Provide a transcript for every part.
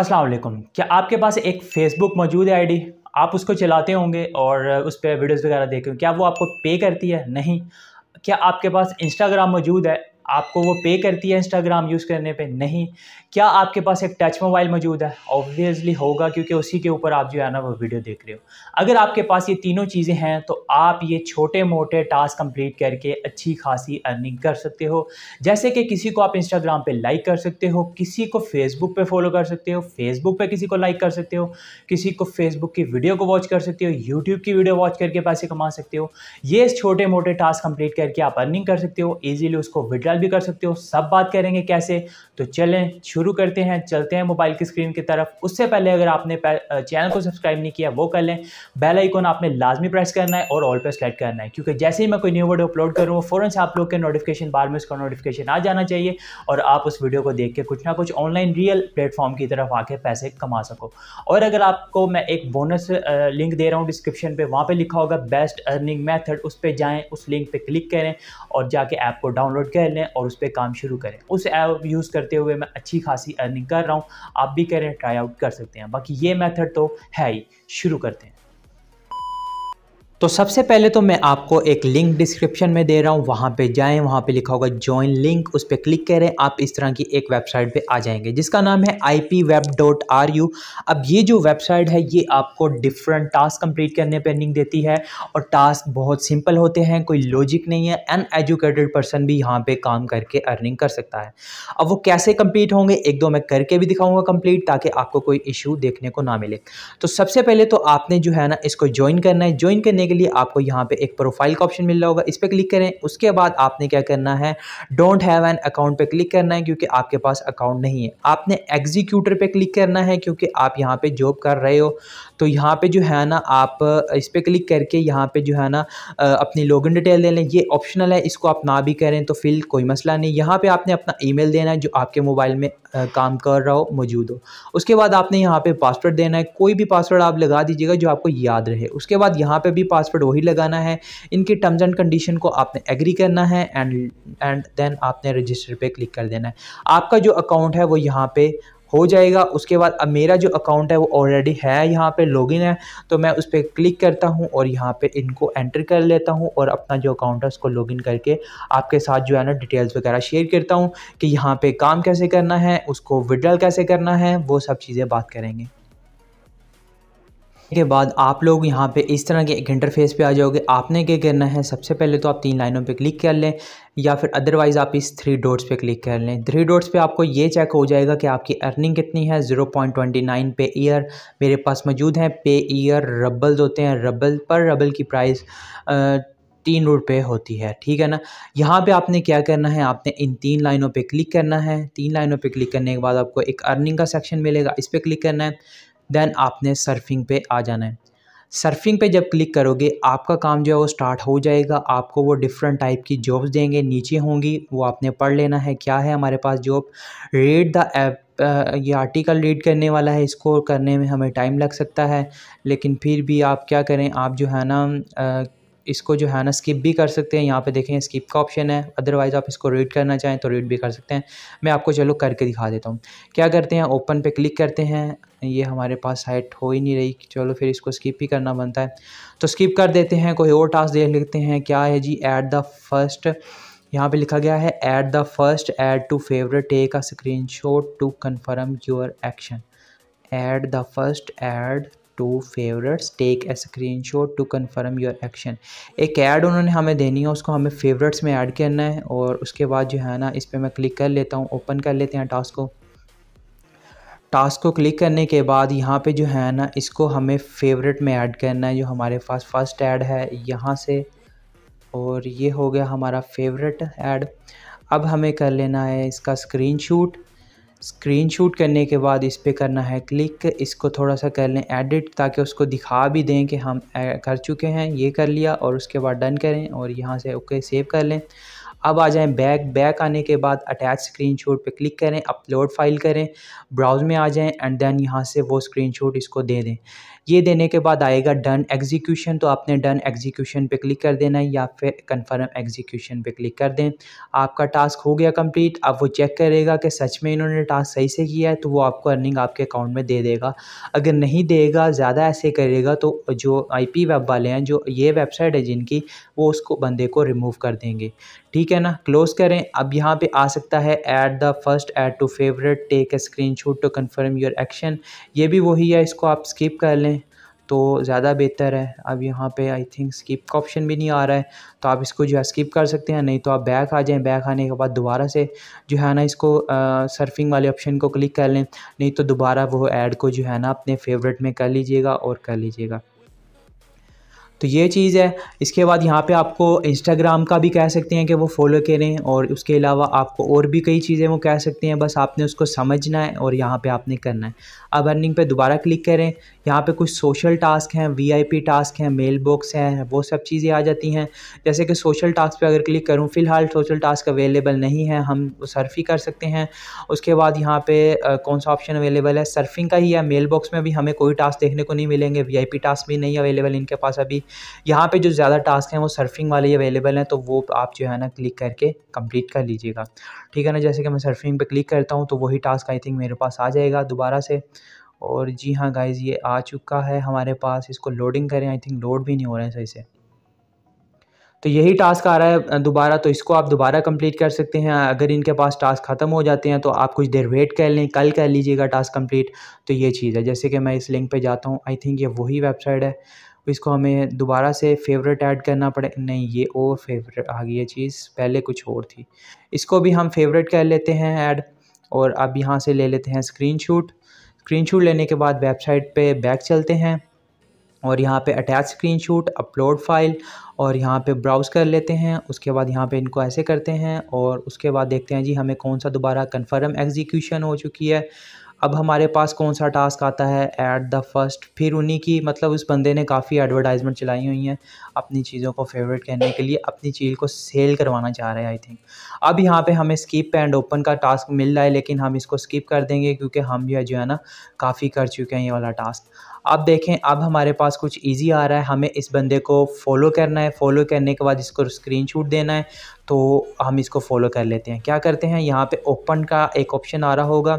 अस्सलाम वालेकुम क्या आपके पास एक फ़ेसबुक मौजूद है आईडी आप उसको चलाते होंगे और उस पर वीडियोस वगैरह देखें क्या वो आपको पे करती है नहीं क्या आपके पास इंस्टाग्राम मौजूद है आपको वो पे करती है इंस्टाग्राम यूज़ करने पे नहीं क्या आपके पास एक टच मोबाइल मौजूद है ऑब्वियसली होगा क्योंकि उसी के ऊपर आप जो है ना वो वीडियो देख रहे हो अगर आपके पास ये तीनों चीज़ें हैं तो आप ये छोटे मोटे टास्क कंप्लीट करके अच्छी खासी अर्निंग कर सकते हो जैसे कि किसी को आप इंस्टाग्राम पर लाइक कर सकते हो किसी को फेसबुक पर फॉलो कर सकते हो फेसबुक पर किसी को लाइक कर सकते हो किसी को फेसबुक की वीडियो को वॉच कर सकते हो यूट्यूब की वीडियो वॉच करके पैसे कमा सकते हो ये छोटे मोटे टास्क कंप्लीट करके आप अर्निंग कर सकते हो ईजिली उसको विड्रा इंस्टॉल भी कर सकते हो सब बात करेंगे कैसे तो चलें शुरू करते हैं चलते हैं मोबाइल की स्क्रीन की तरफ उससे पहले अगर आपने चैनल को सब्सक्राइब नहीं किया वो कर लें बेल आइकॉन आपने लाजमी प्रेस करना है और ऑल पर सेलेक्ट करना है क्योंकि जैसे ही मैं कोई न्यू वीडियो अपलोड करूँ फ़ौरन से आप लोग के नोटिफिकेशन बार में उसका नोटिफिकेशन आ जाना चाहिए और आप उस वीडियो को देख के कुछ ना कुछ ऑनलाइन रियल प्लेटफॉर्म की तरफ आके पैसे कमा सको और अगर आपको मैं एक बोनस लिंक दे रहा हूँ डिस्क्रिप्शन पर वहाँ पर लिखा होगा बेस्ट अर्निंग मैथड उस पर जाएँ उस लिंक पर क्लिक करें और जाके ऐप को डाउनलोड कर लें लें और उस पर काम शुरू करें उस ऐप यूज़ करते हुए मैं अच्छी खासी अर्निंग कर रहा हूँ आप भी करें ट्राई आउट कर सकते हैं बाकी ये मेथड तो है ही शुरू करते हैं तो सबसे पहले तो मैं आपको एक लिंक डिस्क्रिप्शन में दे रहा हूँ वहाँ पे जाएं वहाँ पे लिखा होगा ज्वाइन लिंक उस पर क्लिक करें आप इस तरह की एक वेबसाइट पे आ जाएंगे जिसका नाम है I P web dot R U अब ये जो वेबसाइट है ये आपको डिफरेंट टास्क कंप्लीट करने पर लिंक देती है और टास्क बहुत सिंपल होते हैं कोई लॉजिक नहीं है अनएजुकेटेड पर्सन भी यहाँ पर काम करके अर्निंग कर सकता है अब वो कैसे कम्प्लीट होंगे एक दो मैं करके भी दिखाऊँगा कम्प्लीट ताकि आपको कोई इशू देखने को ना मिले तो सबसे पहले तो आपने जो है ना इसको ज्वाइन करना है ज्वाइन करने के लिए आपको यहाँ पे एक प्रोफाइल का ऑप्शन मिल रहा होगा इस पर क्लिक करें उसके बाद आपने क्या करना है डोंट हैव एन अकाउंट पे क्लिक करना है क्योंकि आपके पास अकाउंट नहीं है आपने एग्जीक्यूटर पे क्लिक करना है क्योंकि आप यहाँ पे जॉब कर रहे हो तो यहाँ पे जो है ना आप इस पर क्लिक करके यहाँ पे जो है ना अपनी लॉगिन डिटेल दे लें ये ऑप्शनल है इसको आप ना भी करें तो फिल कोई मसला नहीं यहाँ पे आपने अपना ईमेल देना है जो आपके मोबाइल में काम कर रहा हो मौजूद हो उसके बाद आपने यहाँ पे पासवर्ड देना है कोई भी पासवर्ड आप लगा दीजिएगा जो आपको याद रहे उसके बाद यहाँ पर भी पासवर्ड वही लगाना है इनके टर्म्स एंड कंडीशन को आपने एग्री करना है एंड एंड देन आपने रजिस्टर पर क्लिक कर देना है आपका जो अकाउंट है वो यहाँ पर हो जाएगा उसके बाद अब मेरा जो अकाउंट है वो ऑलरेडी है यहाँ पे लॉगिन है तो मैं उस पर क्लिक करता हूँ और यहाँ पे इनको एंटर कर लेता हूँ और अपना जो अकाउंट है उसको लॉगिन करके आपके साथ जो है ना डिटेल्स वगैरह शेयर करता हूँ कि यहाँ पर काम कैसे करना है उसको विड्रॉल कैसे करना है वो सब चीज़ें बात करेंगे के बाद आप लोग यहाँ पे इस तरह के एक इंटरफेस पे आ जाओगे आपने क्या करना है सबसे पहले तो आप तीन लाइनों पे क्लिक कर लें या फिर अदरवाइज़ आप इस थ्री डॉट्स पे क्लिक कर लें थ्री डॉट्स पे आपको ये चेक हो जाएगा कि आपकी अर्निंग कितनी है 0.29 पे ईयर मेरे पास मौजूद हैं पे ईयर रबल्स होते हैं रबल पर रबल की प्राइस आ, तीन रुपये होती है ठीक है ना यहाँ पे आपने क्या करना है आपने इन तीन लाइनों पे क्लिक करना है तीन लाइनों पे क्लिक करने के बाद आपको एक अर्निंग का सेक्शन मिलेगा इस पर क्लिक करना है देन आपने सर्फिंग पे आ जाना है सर्फिंग पे जब क्लिक करोगे आपका काम जो है वो स्टार्ट हो जाएगा आपको वो डिफरेंट टाइप की जॉब्स देंगे नीचे होंगी वो आपने पढ़ लेना है क्या है हमारे पास जॉब रीड द ऐप ये आर्टिकल रीड करने वाला है इसको करने में हमें टाइम लग सकता है लेकिन फिर भी आप क्या करें आप जो है ना इसको जो है ना स्किप भी कर सकते हैं यहाँ पे देखें स्किप का ऑप्शन है अदरवाइज़ आप इसको रीड करना चाहें तो रीड भी कर सकते हैं मैं आपको चलो करके दिखा देता हूँ क्या करते हैं ओपन पे क्लिक करते हैं ये हमारे पास साइट हो ही नहीं रही चलो फिर इसको स्किप ही करना बनता है तो स्किप कर देते हैं कोई और टास्क देख लेते हैं क्या है जी एट द फर्स्ट यहाँ पे लिखा गया है at the first ad to favourite take a shot to confirm your action at the first ad to favourites take a shot to confirm your action एक ऐड उन्होंने हमें देनी है उसको हमें फेवरेट्स में ऐड करना है और उसके बाद जो है ना इस पर मैं क्लिक कर लेता हूँ ओपन कर लेते हैं टास्क को टास्क को क्लिक करने के बाद यहाँ पे जो है ना इसको हमें फेवरेट में ऐड करना है जो हमारे पास फर्स्ट ऐड है यहाँ से और ये हो गया हमारा फेवरेट ऐड अब हमें कर लेना है इसका स्क्रीनशॉट स्क्रीन शूट करने के बाद इस पर करना है क्लिक इसको थोड़ा सा कर लें एडिट ताकि उसको दिखा भी दें कि हम कर चुके हैं ये कर लिया और उसके बाद डन करें और यहाँ से ओके सेव कर लें अब आ जाएं बैक बैक आने के बाद अटैच स्क्रीनशॉट पे क्लिक करें अपलोड फाइल करें ब्राउज़ में आ जाएं एंड देन यहाँ से वो स्क्रीनशॉट इसको दे दें ये देने के बाद आएगा डन एग्जीक्यूशन तो आपने डन एग्जीक्यूशन पे क्लिक कर देना है या फिर कंफर्म एग्जीक्यूशन पे क्लिक कर दें आपका टास्क हो गया कंप्लीट अब वो चेक करेगा कि सच में इन्होंने टास्क सही से किया है तो वो आपको अर्निंग आपके अकाउंट में दे देगा अगर नहीं देगा ज़्यादा ऐसे करेगा तो जो आई वेब वाले हैं जो ये वेबसाइट है जिनकी वो उसको बंदे को रिमूव कर देंगे ठीक है ना क्लोज़ करें अब यहाँ पे आ सकता है add the first ad to favourite take a screen shoot to confirm your action ये भी वही है इसको आप स्किप कर लें तो ज़्यादा बेहतर है अब यहाँ पे आई थिंक स्किप का ऑप्शन भी नहीं आ रहा है तो आप इसको जो है स्किप कर सकते हैं नहीं तो आप बैक आ जाएं बैक आने के बाद दोबारा से जो है ना इसको आ, सर्फिंग वाले ऑप्शन को क्लिक कर लें नहीं तो दोबारा वो ऐड को जो है ना अपने फेवरेट में कर लीजिएगा और कर लीजिएगा तो ये चीज़ है इसके बाद यहाँ पे आपको इंस्टाग्राम का भी कह सकते हैं कि वो फॉलो करें और उसके अलावा आपको और भी कई चीज़ें वो कह सकते हैं बस आपने उसको समझना है और यहाँ पे आपने करना है अब अर्निंग पे दोबारा क्लिक करें यहाँ पे कुछ सोशल टास्क हैं वीआईपी टास्क हैं मेल बॉक्स हैं वो सब चीज़ें आ जाती हैं जैसे कि सोशल टास्क पे अगर क्लिक करूँ फ़िलहाल सोशल टास्क अवेलेबल नहीं है हम सर्फ ही कर सकते हैं उसके बाद यहाँ पे कौन सा ऑप्शन अवेलेबल है सर्फिंग का ही है मेल बॉक्स में भी हमें कोई टास्क देखने को नहीं मिलेंगे वी टास्क भी नहीं अवेलेबल इनके पास अभी यहाँ पर जो ज़्यादा टास्क हैं वो सर्फिंग वाले ही अवेलेबल हैं तो वो आप जो है ना क्लिक करके कम्प्लीट कर लीजिएगा ठीक है ना जैसे कि मैं सर्फिंग पर क्लिक करता हूँ तो वही टास्क आई थिंक मेरे पास आ जाएगा दोबारा से और जी हाँ गाइज़ ये आ चुका है हमारे पास इसको लोडिंग करें आई थिंक लोड भी नहीं हो रहा है सही से तो यही टास्क आ रहा है दोबारा तो इसको आप दोबारा कंप्लीट कर सकते हैं अगर इनके पास टास्क ख़त्म हो जाते हैं तो आप कुछ देर वेट कर लें कल कर लीजिएगा टास्क कंप्लीट तो ये चीज़ है जैसे कि मैं इस लिंक पे जाता हूँ आई थिंक ये वही वेबसाइट है इसको हमें दोबारा से फेवरेट ऐड करना पड़े नहीं ये और फेवरेट आ गई है चीज़ पहले कुछ और थी इसको भी हम फेवरेट कर लेते हैं ऐड और अब यहाँ से ले लेते हैं स्क्रीन स्क्रीन लेने के बाद वेबसाइट पर बैक चलते हैं और यहाँ पे अटैच स्क्रीनशॉट अपलोड फाइल और यहाँ पे ब्राउज़ कर लेते हैं उसके बाद यहाँ पे इनको ऐसे करते हैं और उसके बाद देखते हैं जी हमें कौन सा दोबारा कंफर्म एग्जीक्यूशन हो चुकी है अब हमारे पास कौन सा टास्क आता है ऐट द फर्स्ट फिर उन्हीं की मतलब उस बंदे ने काफ़ी एडवर्टाइजमेंट चलाई हुई हैं अपनी चीज़ों को फेवरेट करने के लिए अपनी चीज़ को सेल करवाना चाह रहे हैं आई थिंक अब यहाँ पे हमें स्किप एंड ओपन का टास्क मिल रहा है लेकिन हम इसको स्किप कर देंगे क्योंकि हम भी जो है ना काफ़ी कर चुके हैं ये वाला टास्क अब देखें अब हमारे पास कुछ इजी आ रहा है हमें इस बंदे को फॉलो करना है फॉलो करने के बाद इसको स्क्रीन देना है तो हम इसको फॉलो कर लेते हैं क्या करते हैं यहाँ पे ओपन का एक ऑप्शन आ रहा होगा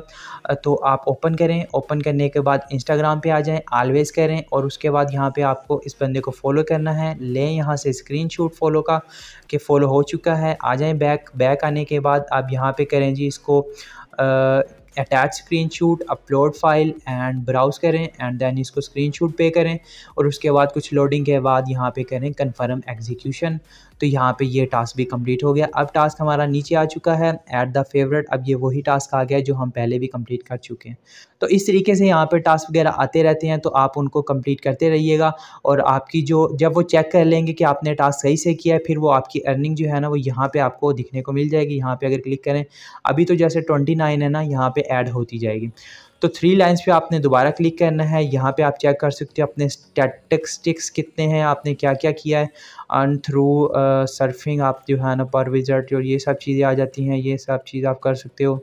तो आप ओपन करें ओपन करने के बाद इंस्टाग्राम पे आ जाएं आलवेज़ करें और उसके बाद यहाँ पे आपको इस बंदे को फॉलो करना है लें यहाँ से स्क्रीनशॉट फॉलो का कि फ़ॉलो हो चुका है आ जाएं बैक बैक आने के बाद आप यहाँ पे करें जी इसको आ, attach shoot upload file and browse करें एंड देन इसको शूट पे करें और उसके बाद कुछ लोडिंग के बाद यहाँ पे करें कन्फर्म एग्जीक्यूशन तो यहाँ पे ये टास्क भी कंप्लीट हो गया अब टास्क हमारा नीचे आ चुका है ऐड द फेवरेट अब ये वही टास्क आ गया जो हम पहले भी कंप्लीट कर चुके हैं तो इस तरीके से यहाँ पर टास्क वगैरह आते रहते हैं तो आप उनको कंप्लीट करते रहिएगा और आपकी जो जब वो चेक कर लेंगे कि आपने टास्क सही से किया है फिर वो आपकी अर्निंग जो है ना वो यहाँ पर आपको दिखने को मिल जाएगी यहाँ पर अगर क्लिक करें अभी तो जैसे ट्वेंटी है ना यहाँ पर ऐड होती जाएगी तो थ्री लाइन्स पे आपने दोबारा क्लिक करना है यहाँ पे आप चेक कर सकते हो अपने स्टैटिस्टिक्स कितने हैं आपने क्या क्या किया है अन थ्रू सर्फिंग आप जो है ना पर विजट और ये सब चीज़ें आ जाती हैं ये सब चीज़ आप कर सकते हो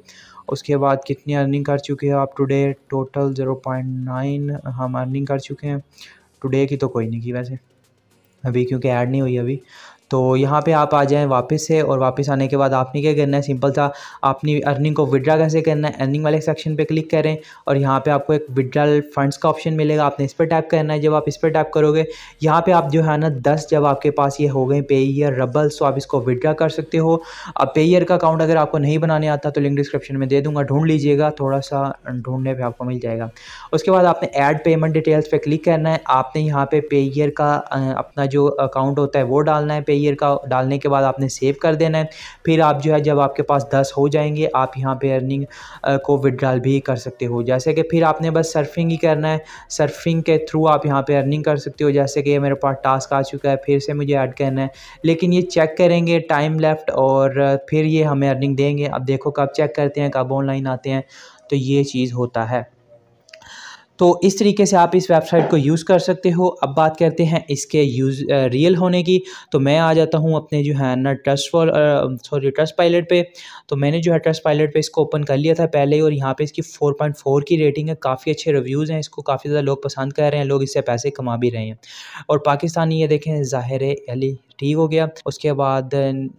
उसके बाद कितनी अर्निंग कर चुके हो आप today total zero point nine हम अर्निंग कर चुके हैं टुडे की तो कोई नहीं की वैसे अभी क्योंकि ऐड नहीं हुई अभी तो यहाँ पे आप आ जाएँ वापस से और वापस आने के बाद आपने क्या करना है सिंपल सा आपने अर्निंग को विड्रा कैसे करना है अर्निंग वाले सेक्शन पे क्लिक करें और यहाँ पे आपको एक विड्रॉल फंड्स का ऑप्शन मिलेगा आपने इस पर टैप करना है जब आप इस पर टैप करोगे यहाँ पे आप जो है ना दस जब आपके पास ये हो गए पे ईयर रबल्स तो आप इसको विड्रा कर सकते हो अब पे ईयर का अकाउंट अगर आपको नहीं बनाने आता तो लिंक डिस्क्रिप्शन में दे दूँगा ढूंढ लीजिएगा थोड़ा सा ढूंढने पर आपको मिल जाएगा उसके बाद आपने एड पेमेंट डिटेल्स पर क्लिक करना है आपने यहाँ पे पे ईयर का अपना जो अकाउंट होता है वो डालना है पे ईयर का डालने के बाद आपने सेव कर देना है फिर आप जो है जब आपके पास दस हो जाएंगे आप यहाँ पे अर्निंग को विड्रॉल भी कर सकते हो जैसे कि फिर आपने बस सर्फिंग ही करना है सर्फिंग के थ्रू आप यहाँ पे अर्निंग कर सकते हो जैसे कि मेरे पास टास्क आ चुका है फिर से मुझे ऐड करना है लेकिन ये चेक करेंगे टाइम लेफ्ट और फिर ये हमें अर्निंग देंगे अब देखो कब चेक करते हैं कब ऑनलाइन आते हैं तो ये चीज़ होता है तो इस तरीके से आप इस वेबसाइट को यूज़ कर सकते हो अब बात करते हैं इसके यूज़ रियल होने की तो मैं आ जाता हूँ अपने जो है ना trust for sorry trust pilot पे तो मैंने जो है ट्रस्ट पायलट पे इसको ओपन कर लिया था पहले और यहाँ पे इसकी 4.4 की रेटिंग है काफ़ी अच्छे रिव्यूज़ हैं इसको काफ़ी ज़्यादा लोग पसंद कर रहे हैं लोग इससे पैसे कमा भी रहे हैं और पाकिस्तानी ये देखें ज़ाहिर अली ठीक हो गया उसके बाद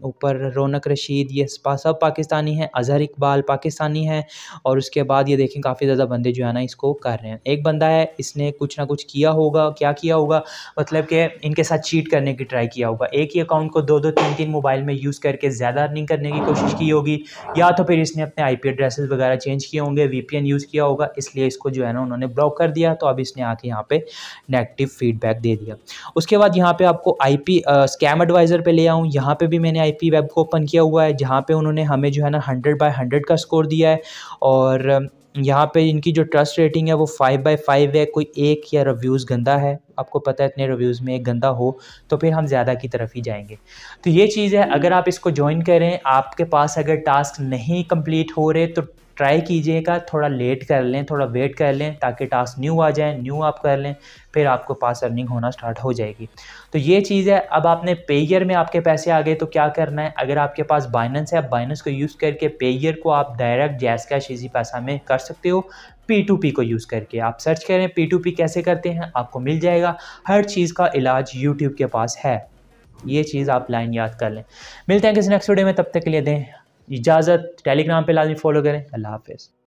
ऊपर रौनक रशीद ये सब पाकिस्तानी हैं अजहर इकबाल पाकिस्तानी हैं और उसके बाद ये देखें काफ़ी ज़्यादा बंदे जो है ना इसको कर रहे हैं एक बंदा है इसने कुछ ना कुछ किया होगा क्या किया होगा मतलब कि इनके साथ चीट करने की ट्राई किया होगा एक ही अकाउंट को दो दो तीन तीन मोबाइल में यूज़ करके ज़्यादा अर्निंग करने की कोशिश की होगी या तो फिर इसने अपने आई एड्रेसेस वगैरह चेंज किए होंगे वी यूज़ किया होगा इसलिए इसको जो है ना उन्होंने ब्लॉक कर दिया तो अब इसने आके यहाँ पर नेगेटिव फीडबैक दे दिया उसके बाद यहाँ पर आपको आई पी कैम एडवाइज़र पे ले आऊँ यहाँ पे भी मैंने आईपी वेब को ओपन किया हुआ है जहाँ पे उन्होंने हमें जो है ना हंड्रेड बाय हंड्रेड का स्कोर दिया है और यहाँ पे इनकी जो ट्रस्ट रेटिंग है वो फाइव बाई फाइव है कोई एक या रिव्यूज़ गंदा है आपको पता है इतने रिव्यूज़ में एक गंदा हो तो फिर हम ज़्यादा की तरफ ही जाएंगे तो ये चीज़ है अगर आप इसको ज्वाइन करें आपके पास अगर टास्क नहीं कंप्लीट हो रहे तो ट्राई कीजिएगा थोड़ा लेट कर लें थोड़ा वेट कर लें ताकि टास्क न्यू आ जाए न्यू आप कर लें फिर आपको पास अर्निंग होना स्टार्ट हो जाएगी तो ये चीज़ है अब आपने पे ईयर में आपके पैसे आ गए तो क्या करना है अगर आपके पास बाइनेंस है आप बाइनेंस को यूज़ करके पे ईयर को आप डायरेक्ट जैस कैश इजी पैसा में कर सकते हो पी टू पी को यूज़ करके आप सर्च करें पी टू पी कैसे करते हैं आपको मिल जाएगा हर चीज़ का इलाज यूट्यूब के पास है ये चीज़ आप लाइन याद कर लें मिलते हैं किसी नेक्स्ट वीडियो में तब तक के लिए दें इजाज़त टेलीग्राम पे लाजमी फॉलो करें अल्लाह हाफिज़